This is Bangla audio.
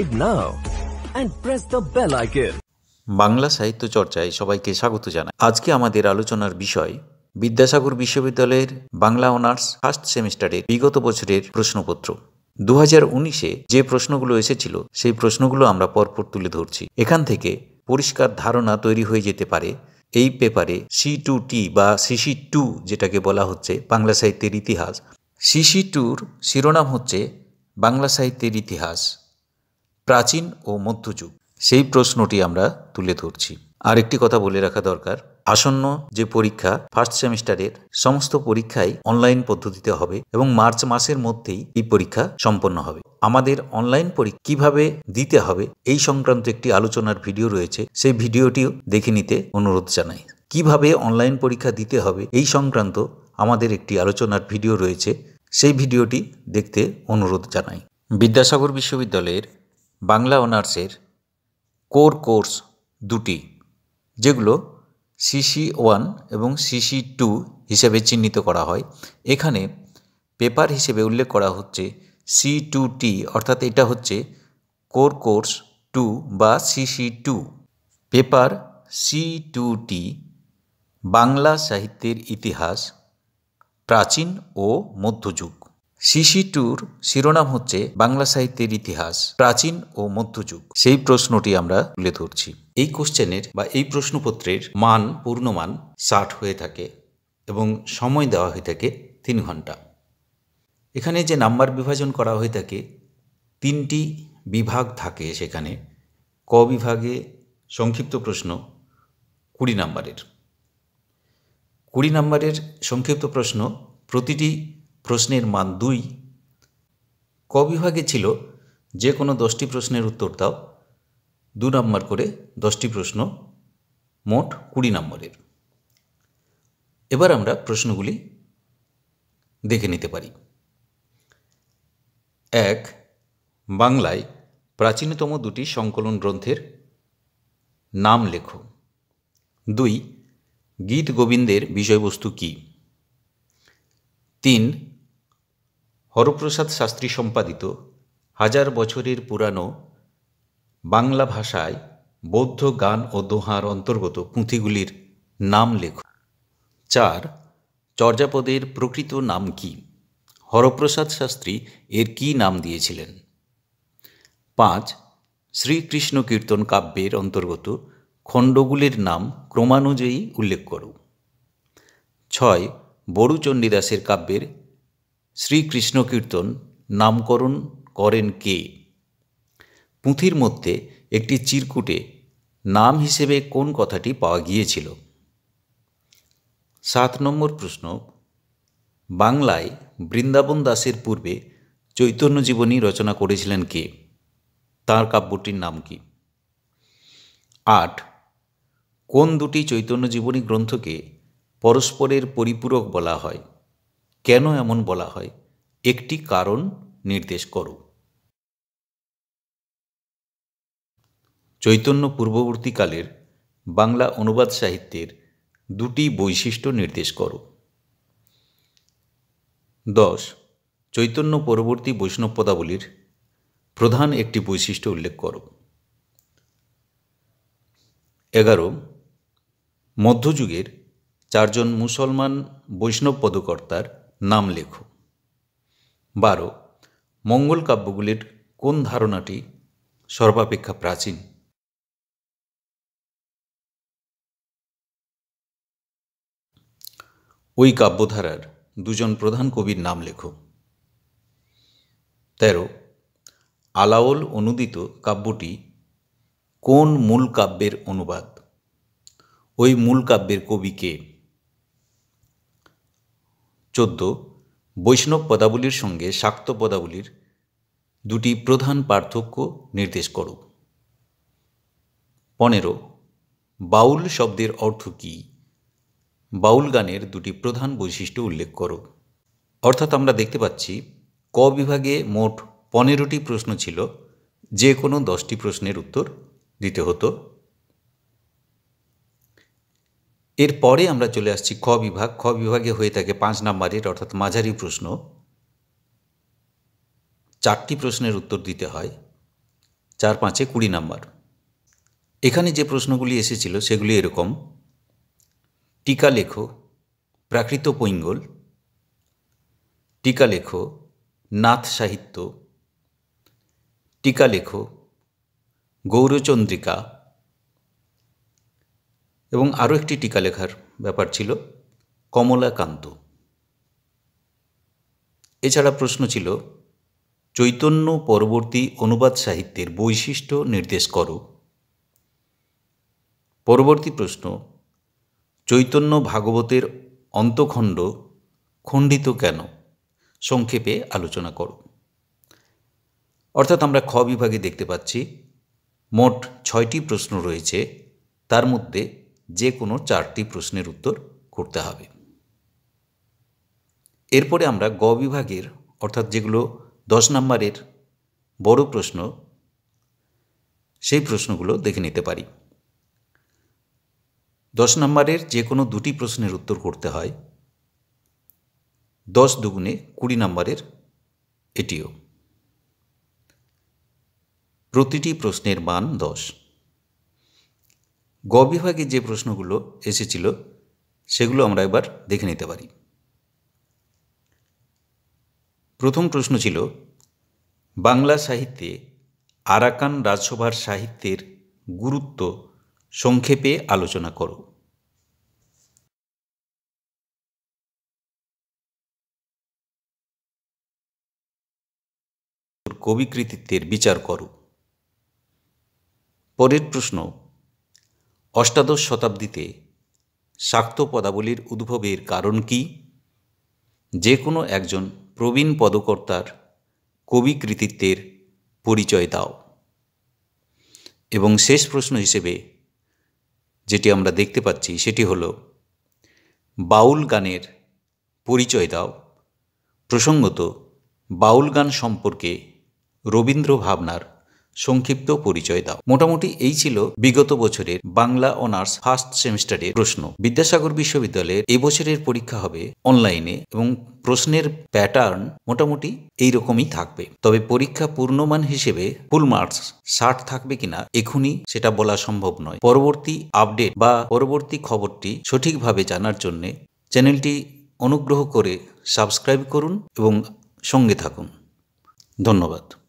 subscribe now and press the bell icon. Bangla সাহিত্য চর্চায় সবাইকে স্বাগত জানাই আজকে আমাদের আলোচনার বিষয় বিদ্যাসাগর বিশ্ববিদ্যালয়ের বাংলা অনার্স ফার্স্ট সেমিস্টারের বিগত বছরের প্রশ্নপত্র দু হাজার উনিশে যে প্রশ্নগুলো এসেছিল সেই প্রশ্নগুলো আমরা পরপর তুলে ধরছি এখান থেকে পরিষ্কার ধারণা তৈরি হয়ে যেতে পারে এই পেপারে সি টু টি বা সিসি টু যেটাকে বলা হচ্ছে বাংলা সাহিত্যের ইতিহাস সিসি টুর শিরোনাম হচ্ছে বাংলা সাহিত্যের ইতিহাস প্রাচীন ও মধ্যযুগ সেই প্রশ্নটি আমরা তুলে ধরছি আরেকটি কথা বলে রাখা দরকার আসন্ন যে পরীক্ষা ফার্স্ট সেমিস্টারের সমস্ত পরীক্ষাই অনলাইন পদ্ধতিতে হবে এবং মার্চ মাসের মধ্যেই এই পরীক্ষা সম্পন্ন হবে আমাদের অনলাইন পরীক্ষা কিভাবে দিতে হবে এই সংক্রান্ত একটি আলোচনার ভিডিও রয়েছে সেই ভিডিওটিও দেখে নিতে অনুরোধ জানাই কিভাবে অনলাইন পরীক্ষা দিতে হবে এই সংক্রান্ত আমাদের একটি আলোচনার ভিডিও রয়েছে সেই ভিডিওটি দেখতে অনুরোধ জানাই বিদ্যাসাগর বিশ্ববিদ্যালয়ের বাংলা অনার্সের কোর কোর্স দুটি যেগুলো সিসি ওয়ান এবং সিসি টু হিসেবে চিহ্নিত করা হয় এখানে পেপার হিসেবে উল্লেখ করা হচ্ছে সি টু টি অর্থাৎ এটা হচ্ছে কোর কোর্স টু বা CC two paper C two টি বাংলা সাহিত্যের ইতিহাস প্রাচীন ও মধ্যযুগ সিসি টুর শিরোনাম হচ্ছে বাংলা সাহিত্যের ইতিহাস প্রাচীন ও মধ্যযুগ সেই প্রশ্নটি আমরা তুলে ধরছি এই কোশ্চেনের বা এই প্রশ্নপত্রের মান পূর্ণমান ষাট হয়ে থাকে এবং সময় দেওয়া হয়ে থাকে তিন ঘন্টা এখানে যে নাম্বার বিভাজন করা হয়ে থাকে তিনটি বিভাগ থাকে সেখানে ক বিভাগে সংক্ষিপ্ত প্রশ্ন কুড়ি নাম্বারের কুড়ি নাম্বারের সংক্ষিপ্ত প্রশ্ন প্রতিটি প্রশ্নের মান দুই ক বিভাগে ছিল যে কোনো দশটি প্রশ্নের উত্তর দাও দু নম্বর করে দশটি প্রশ্ন মোট কুড়ি নম্বরের এবার আমরা প্রশ্নগুলি দেখে নিতে পারি এক বাংলায় প্রাচীনতম দুটি সংকলন গ্রন্থের নাম লেখো দুই গীত গোবিন্দের বিষয়বস্তু কী তিন হরপ্রসাদ শাস্ত্রী সম্পাদিত হাজার বছরের পুরানো বাংলা ভাষায় বৌদ্ধ গান ও দোহার অন্তর্গত পুঁথিগুলির নাম লেখ চার চর্যাপদের প্রকৃত নাম কি হরপ্রসাদ শাস্ত্রী এর কি নাম দিয়েছিলেন পাঁচ শ্রীকৃষ্ণ কীর্তন কাব্যের অন্তর্গত খণ্ডগুলির নাম ক্রমানুযায়ী উল্লেখ করো ছয় বড়ু চণ্ডীদাসের কাব্যের শ্রীকৃষ্ণ কীর্তন নামকরণ করেন কে পুঁথির মধ্যে একটি চিরকুটে নাম হিসেবে কোন কথাটি পাওয়া গিয়েছিল সাত নম্বর প্রশ্ন বাংলায় বৃন্দাবন দাসের পূর্বে চৈতন্য জীবনী রচনা করেছিলেন কে তার কাব্যটির নাম কি আট কোন দুটি চৈতন্য জীবনী গ্রন্থকে পরস্পরের পরিপূরক বলা হয় কেন এমন বলা হয় একটি কারণ নির্দেশ করো চৈতন্য পূর্ববর্তীকালের বাংলা অনুবাদ সাহিত্যের দুটি বৈশিষ্ট্য নির্দেশ করো দশ চৈতন্য পরবর্তী বৈষ্ণব পদাবলীর প্রধান একটি বৈশিষ্ট্য উল্লেখ করো এগারো মধ্যযুগের চারজন মুসলমান বৈষ্ণব পদকর্তার নাম লেখো বারো মঙ্গল কাব্যগুলির কোন ধারণাটি সর্বাপেক্ষা প্রাচীন ওই কাব্যধারার দুজন প্রধান কবির নাম লেখো তেরো আলাওল অনুদিত কাব্যটি কোন মূল কাব্যের অনুবাদ ওই মূল কাব্যের কবি কে চোদ্দ বৈষ্ণব পদাবলীর সঙ্গে শাক্ত পদাবলীর দুটি প্রধান পার্থক্য নির্দেশ করো পনেরো বাউল শব্দের অর্থ কী বাউল গানের দুটি প্রধান বৈশিষ্ট্য উল্লেখ করো অর্থাৎ আমরা দেখতে পাচ্ছি ক বিভাগে মোট পনেরোটি প্রশ্ন ছিল যে কোনো দশটি প্রশ্নের উত্তর দিতে হতো এরপরে আমরা চলে আসছি খ বিভাগ খ বিভাগে হয়ে থাকে পাঁচ নাম্বারের অর্থাৎ মাঝারি প্রশ্ন চারটি প্রশ্নের উত্তর দিতে হয় চার পাঁচে কুড়ি নাম্বার এখানে যে প্রশ্নগুলি এসেছিল সেগুলি এরকম টিকা লেখ প্রাকৃত পৈঙ্গল টিকা লেখ নাথ সাহিত্য টিকা লেখ গৌরচন্দ্রিকা এবং আরও একটি টিকা লেখার ব্যাপার ছিল কমলাকান্ত এছাড়া প্রশ্ন ছিল চৈতন্য পরবর্তী অনুবাদ সাহিত্যের বৈশিষ্ট্য নির্দেশ করো পরবর্তী প্রশ্ন চৈতন্য ভাগবতের অন্তখণ্ড খণ্ডিত কেন সংক্ষেপে আলোচনা করো অর্থাৎ আমরা খ বিভাগে দেখতে পাচ্ছি মোট ছয়টি প্রশ্ন রয়েছে তার মধ্যে যে কোনো চারটি প্রশ্নের উত্তর করতে হবে এরপরে আমরা গ বিভাগের অর্থাৎ যেগুলো দশ নম্বরের বড় প্রশ্ন সেই প্রশ্নগুলো দেখে নিতে পারি দশ নম্বরের যে কোনো দুটি প্রশ্নের উত্তর করতে হয় দশ দুগুণে কুড়ি নম্বরের এটিও প্রতিটি প্রশ্নের মান দশ গ বিভাগে যে প্রশ্নগুলো এসেছিল সেগুলো আমরা এবার দেখে নিতে পারি প্রথম প্রশ্ন ছিল বাংলা সাহিত্যে আরাকান রাজসভার সাহিত্যের গুরুত্ব সংক্ষেপে আলোচনা করো কবি কৃতিত্বের বিচার করো পরের প্রশ্ন অষ্টাদশ শতাব্দীতে শাক্ত পদাবলীর উদ্ভবের কারণ কি যে কোনো একজন প্রবীণ পদকর্তার কবি কৃতিত্বের পরিচয় দাও এবং শেষ প্রশ্ন হিসেবে যেটি আমরা দেখতে পাচ্ছি সেটি হল বাউল গানের পরিচয় দাও প্রসঙ্গত বাউল গান সম্পর্কে রবীন্দ্র ভাবনার সংক্ষিপ্ত পরিচয় দাও মোটামুটি এই ছিল বিগত বছরের বাংলা অনার্স ফার্স্ট সেমিস্টারের প্রশ্ন বিদ্যাসাগর বিশ্ববিদ্যালয়ের এবছরের পরীক্ষা হবে অনলাইনে এবং প্রশ্নের প্যাটার্ন মোটামুটি এই রকমই থাকবে তবে পরীক্ষা পূর্ণমান হিসেবে ফুল মার্কস ষাট থাকবে কিনা এখনই সেটা বলা সম্ভব নয় পরবর্তী আপডেট বা পরবর্তী খবরটি সঠিকভাবে জানার জন্যে চ্যানেলটি অনুগ্রহ করে সাবস্ক্রাইব করুন এবং সঙ্গে থাকুন ধন্যবাদ